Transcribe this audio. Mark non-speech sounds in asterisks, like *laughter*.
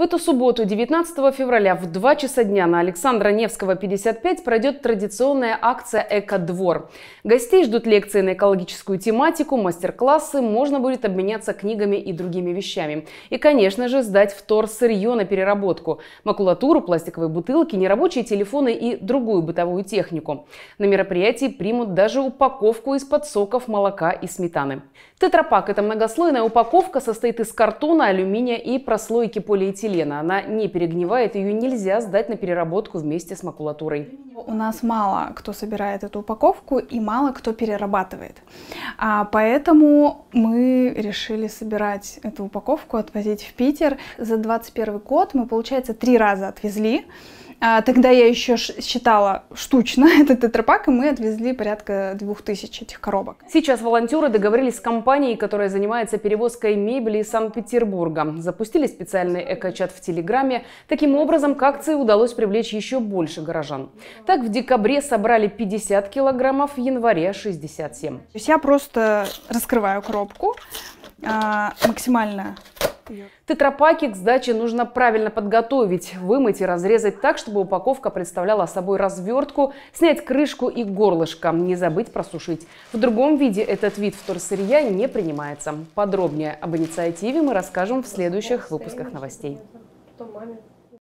В эту субботу, 19 февраля, в 2 часа дня на Александра Невского, 55, пройдет традиционная акция «Эко-двор». Гостей ждут лекции на экологическую тематику, мастер-классы, можно будет обменяться книгами и другими вещами. И, конечно же, сдать втор сырье на переработку, макулатуру, пластиковые бутылки, нерабочие телефоны и другую бытовую технику. На мероприятии примут даже упаковку из-под соков, молока и сметаны. Тетрапак – это многослойная упаковка, состоит из картона, алюминия и прослойки полиэтилена полиэтилена. Она не перегнивает, ее нельзя сдать на переработку вместе с макулатурой. У нас мало кто собирает эту упаковку и мало кто перерабатывает. А поэтому мы решили собирать эту упаковку, отвозить в Питер. За 2021 год мы, получается, три раза отвезли. А, тогда я еще считала штучно *laughs* этот тетрапак, и мы отвезли порядка двух тысяч этих коробок. Сейчас волонтеры договорились с компанией, которая занимается перевозкой мебели из Санкт-Петербурга. Запустили специальный эко-чат в Телеграме. Таким образом, к акции удалось привлечь еще больше горожан. Так, в декабре собрали 50 килограммов, в январе 67. То есть я просто раскрываю коробку, а, максимально Тетрапакик Тетрапаки к сдаче нужно правильно подготовить, вымыть и разрезать так, чтобы упаковка представляла собой развертку, снять крышку и горлышко, не забыть просушить. В другом виде этот вид вторсырья не принимается. Подробнее об инициативе мы расскажем в следующих выпусках новостей.